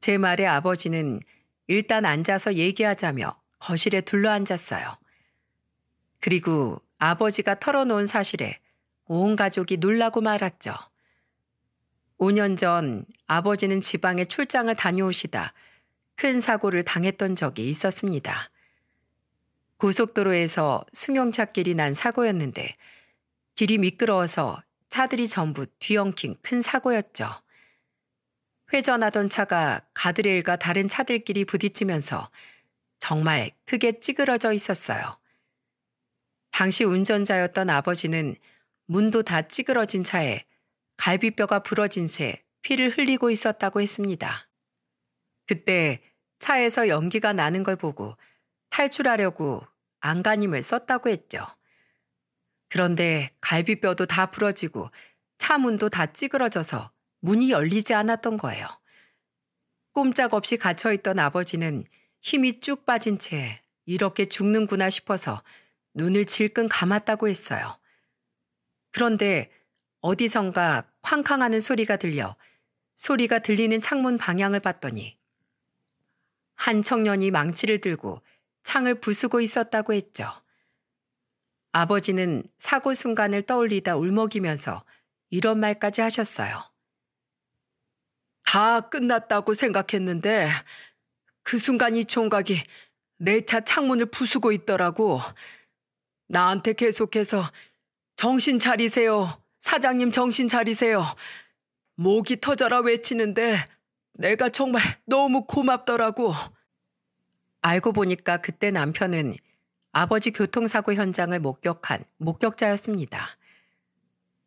제 말에 아버지는 일단 앉아서 얘기하자며 거실에 둘러앉았어요. 그리고 아버지가 털어놓은 사실에 온 가족이 놀라고 말았죠. 5년 전 아버지는 지방에 출장을 다녀오시다 큰 사고를 당했던 적이 있었습니다. 고속도로에서 승용차끼리 난 사고였는데 길이 미끄러워서 차들이 전부 뒤엉킨 큰 사고였죠. 회전하던 차가 가드레일과 다른 차들끼리 부딪히면서 정말 크게 찌그러져 있었어요. 당시 운전자였던 아버지는 문도 다 찌그러진 차에 갈비뼈가 부러진 채 피를 흘리고 있었다고 했습니다. 그때 차에서 연기가 나는 걸 보고 탈출하려고 안간힘을 썼다고 했죠. 그런데 갈비뼈도 다 부러지고 차 문도 다 찌그러져서 문이 열리지 않았던 거예요. 꼼짝없이 갇혀있던 아버지는 힘이 쭉 빠진 채 이렇게 죽는구나 싶어서 눈을 질끈 감았다고 했어요. 그런데 어디선가 쾅쾅하는 소리가 들려 소리가 들리는 창문 방향을 봤더니 한 청년이 망치를 들고 창을 부수고 있었다고 했죠. 아버지는 사고 순간을 떠올리다 울먹이면서 이런 말까지 하셨어요. 다 끝났다고 생각했는데 그 순간 이 총각이 내 차 창문을 부수고 있더라고. 나한테 계속해서 정신 차리세요. 사장님 정신 차리세요. 목이 터져라 외치는데 내가 정말 너무 고맙더라고. 알고 보니까 그때 남편은 아버지 교통사고 현장을 목격한 목격자였습니다.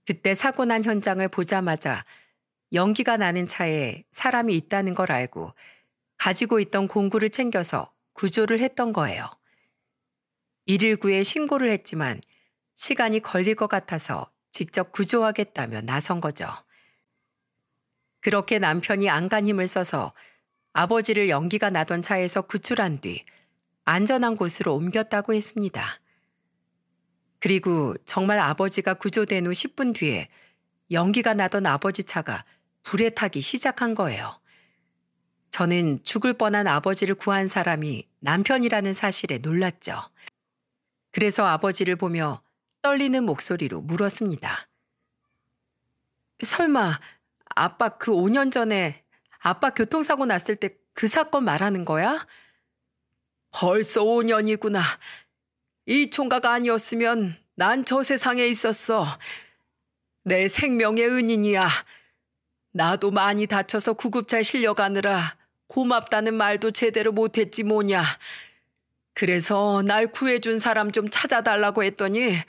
그때 사고 난 현장을 보자마자 연기가 나는 차에 사람이 있다는 걸 알고 가지고 있던 공구를 챙겨서 구조를 했던 거예요. 119에 신고를 했지만 시간이 걸릴 것 같아서 직접 구조하겠다며 나선 거죠. 그렇게 남편이 안간 힘을 써서 아버지를 연기가 나던 차에서 구출한 뒤 안전한 곳으로 옮겼다고 했습니다. 그리고 정말 아버지가 구조된 후 10분 뒤에 연기가 나던 아버지 차가 불에 타기 시작한 거예요. 저는 죽을 뻔한 아버지를 구한 사람이 남편이라는 사실에 놀랐죠. 그래서 아버지를 보며 떨리는 목소리로 물었습니다. 설마 아빠 그 5년 전에 아빠 교통사고 났을 때 그 사건 말하는 거야? 벌써 5년이구나. 이 총각 아니었으면 난 저 세상에 있었어. 내 생명의 은인이야. 나도 많이 다쳐서 구급차에 실려가느라 고맙다는 말도 제대로 못했지 뭐냐. 그래서 날 구해준 사람 좀 찾아달라고 했더니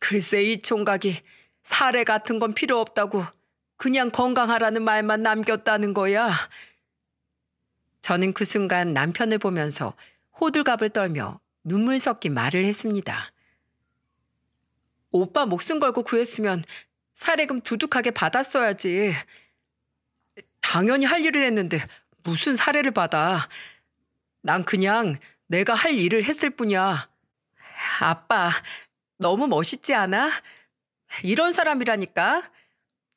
글쎄 이 총각이 사례 같은 건 필요 없다고 그냥 건강하라는 말만 남겼다는 거야. 저는 그 순간 남편을 보면서 호들갑을 떨며 눈물 섞인 말을 했습니다. 오빠 목숨 걸고 구했으면 사례금 두둑하게 받았어야지. 당연히 할 일을 했는데 무슨 사례를 받아. 난 그냥 내가 할 일을 했을 뿐이야. 아빠, 너무 멋있지 않아? 이런 사람이라니까.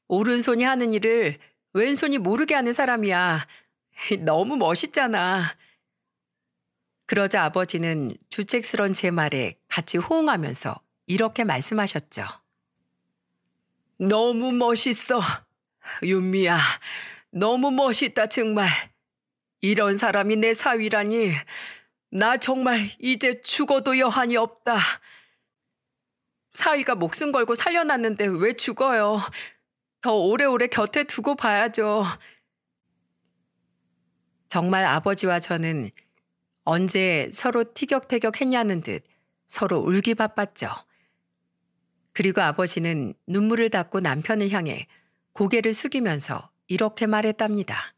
오른손이 하는 일을 왼손이 모르게 하는 사람이야. 너무 멋있잖아. 그러자 아버지는 주책스런 제 말에 같이 호응하면서 이렇게 말씀하셨죠. 너무 멋있어. 윤미야, 너무 멋있다, 정말. 이런 사람이 내 사위라니. 나 정말 이제 죽어도 여한이 없다. 사위가 목숨 걸고 살려놨는데 왜 죽어요? 더 오래오래 곁에 두고 봐야죠. 정말 아버지와 저는 언제 서로 티격태격 했냐는 듯 서로 울기 바빴죠. 그리고 아버지는 눈물을 닦고 남편을 향해 고개를 숙이면서 이렇게 말했답니다.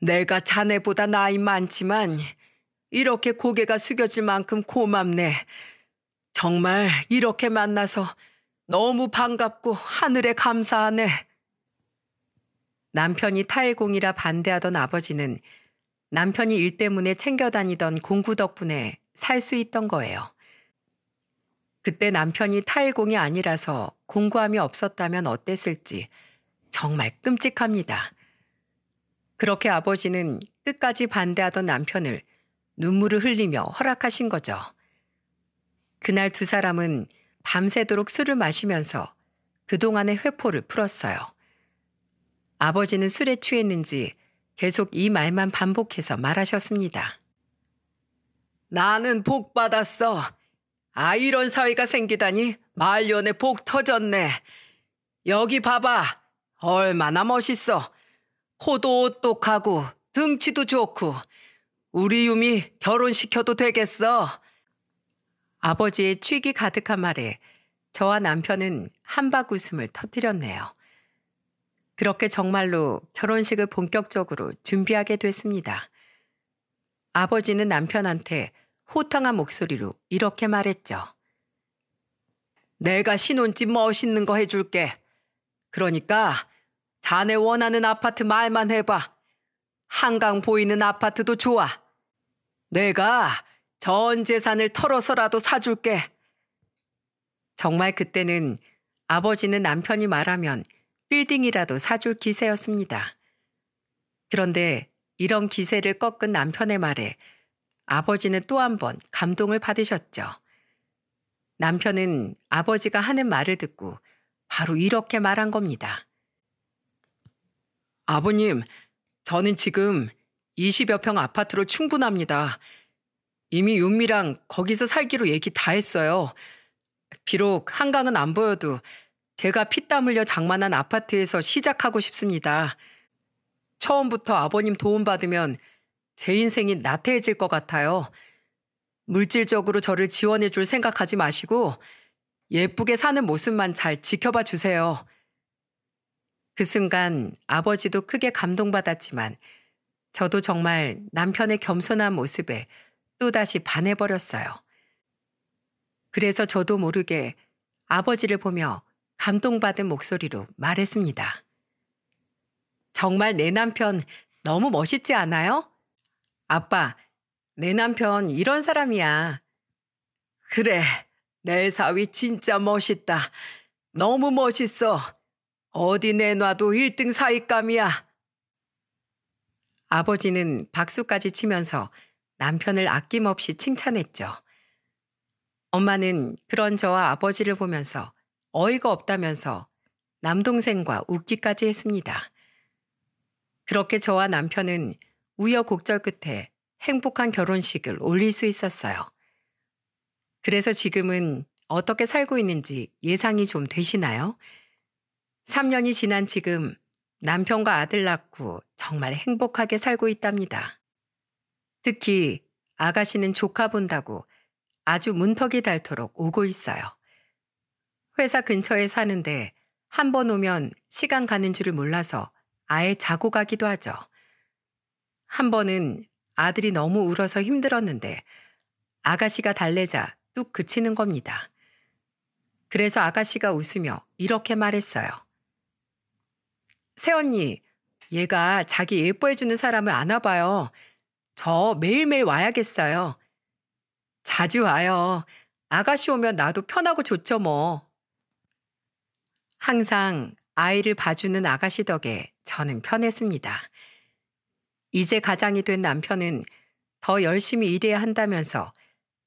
내가 자네보다 나이 많지만 이렇게 고개가 숙여질 만큼 고맙네. 정말 이렇게 만나서 너무 반갑고 하늘에 감사하네. 남편이 탈공이라 반대하던 아버지는 남편이 일 때문에 챙겨 다니던 공구 덕분에 살 수 있던 거예요. 그때 남편이 탈공이 아니라서 공구함이 없었다면 어땠을지 정말 끔찍합니다. 그렇게 아버지는 끝까지 반대하던 남편을 눈물을 흘리며 허락하신 거죠. 그날 두 사람은 밤새도록 술을 마시면서 그동안의 회포를 풀었어요. 아버지는 술에 취했는지 계속 이 말만 반복해서 말하셨습니다. 나는 복 받았어. 아, 이런 사이가 생기다니 말년에 복 터졌네. 여기 봐봐. 얼마나 멋있어. 코도 오똑하고 등치도 좋고 우리 유미 결혼시켜도 되겠어. 아버지의 취기 가득한 말에 저와 남편은 한박 웃음을 터뜨렸네요. 그렇게 정말로 결혼식을 본격적으로 준비하게 됐습니다. 아버지는 남편한테 호탕한 목소리로 이렇게 말했죠. 내가 신혼집 멋있는 뭐 거 해줄게. 그러니까 자네 원하는 아파트 말만 해봐. 한강 보이는 아파트도 좋아. 내가 전 재산을 털어서라도 사줄게. 정말 그때는 아버지는 남편이 말하면 빌딩이라도 사줄 기세였습니다. 그런데 이런 기세를 꺾은 남편의 말에 아버지는 또 한 번 감동을 받으셨죠. 남편은 아버지가 하는 말을 듣고 바로 이렇게 말한 겁니다. 아버님, 저는 지금 20여 평 아파트로 충분합니다. 이미 윤미랑 거기서 살기로 얘기 다 했어요. 비록 한강은 안 보여도 제가 피땀 흘려 장만한 아파트에서 시작하고 싶습니다. 처음부터 아버님 도움받으면 제 인생이 나태해질 것 같아요. 물질적으로 저를 지원해 줄 생각하지 마시고 예쁘게 사는 모습만 잘 지켜봐 주세요. 그 순간 아버지도 크게 감동받았지만 저도 정말 남편의 겸손한 모습에 또다시 반해버렸어요. 그래서 저도 모르게 아버지를 보며 감동받은 목소리로 말했습니다. 정말 내 남편 너무 멋있지 않아요? 아빠, 내 남편 이런 사람이야. 그래, 내 사위 진짜 멋있다. 너무 멋있어. 어디 내놔도 1등 사위감이야. 아버지는 박수까지 치면서 남편을 아낌없이 칭찬했죠. 엄마는 그런 저와 아버지를 보면서 어이가 없다면서 남동생과 웃기까지 했습니다. 그렇게 저와 남편은 우여곡절 끝에 행복한 결혼식을 올릴 수 있었어요. 그래서 지금은 어떻게 살고 있는지 예상이 좀 되시나요? 3년이 지난 지금 남편과 아들 낳고 정말 행복하게 살고 있답니다. 특히 아가씨는 조카 본다고 아주 문턱이 닳도록 오고 있어요. 회사 근처에 사는데 한 번 오면 시간 가는 줄을 몰라서 아예 자고 가기도 하죠. 한 번은 아들이 너무 울어서 힘들었는데 아가씨가 달래자 뚝 그치는 겁니다. 그래서 아가씨가 웃으며 이렇게 말했어요. 새언니, 얘가 자기 예뻐해주는 사람을 아나 봐요. 저 매일매일 와야겠어요. 자주 와요. 아가씨 오면 나도 편하고 좋죠 뭐. 항상 아이를 봐주는 아가씨 덕에 저는 편했습니다. 이제 가장이 된 남편은 더 열심히 일해야 한다면서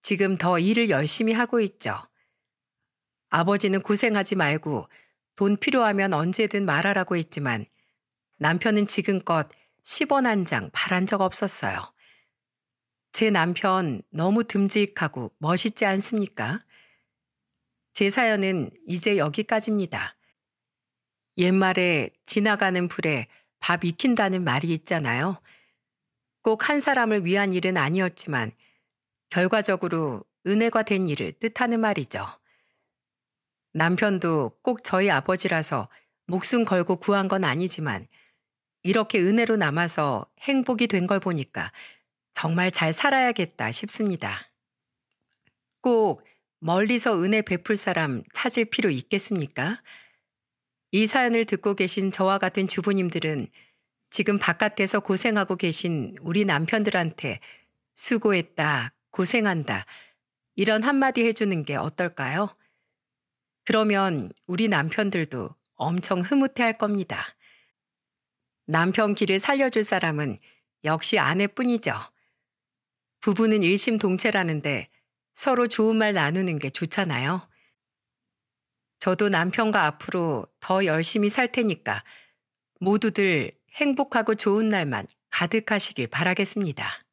지금 더 일을 열심히 하고 있죠. 아버지는 고생하지 말고 돈 필요하면 언제든 말하라고 했지만 남편은 지금껏 10원 한 장 바란 적 없었어요. 제 남편 너무 듬직하고 멋있지 않습니까? 제 사연은 이제 여기까지입니다. 옛말에 지나가는 불에 밥 익힌다는 말이 있잖아요. 꼭 한 사람을 위한 일은 아니었지만 결과적으로 은혜가 된 일을 뜻하는 말이죠. 남편도 꼭 저희 아버지라서 목숨 걸고 구한 건 아니지만 이렇게 은혜로 남아서 행복이 된 걸 보니까 정말 잘 살아야겠다 싶습니다. 꼭 멀리서 은혜 베풀 사람 찾을 필요 있겠습니까? 이 사연을 듣고 계신 저와 같은 주부님들은 지금 바깥에서 고생하고 계신 우리 남편들한테 수고했다, 고생한다, 이런 한마디 해주는 게 어떨까요? 그러면 우리 남편들도 엄청 흐뭇해 할 겁니다. 남편 길을 살려줄 사람은 역시 아내뿐이죠. 부부는 일심동체라는데 서로 좋은 말 나누는 게 좋잖아요. 저도 남편과 앞으로 더 열심히 살 테니까 모두들 행복하고 좋은 날만 가득하시길 바라겠습니다.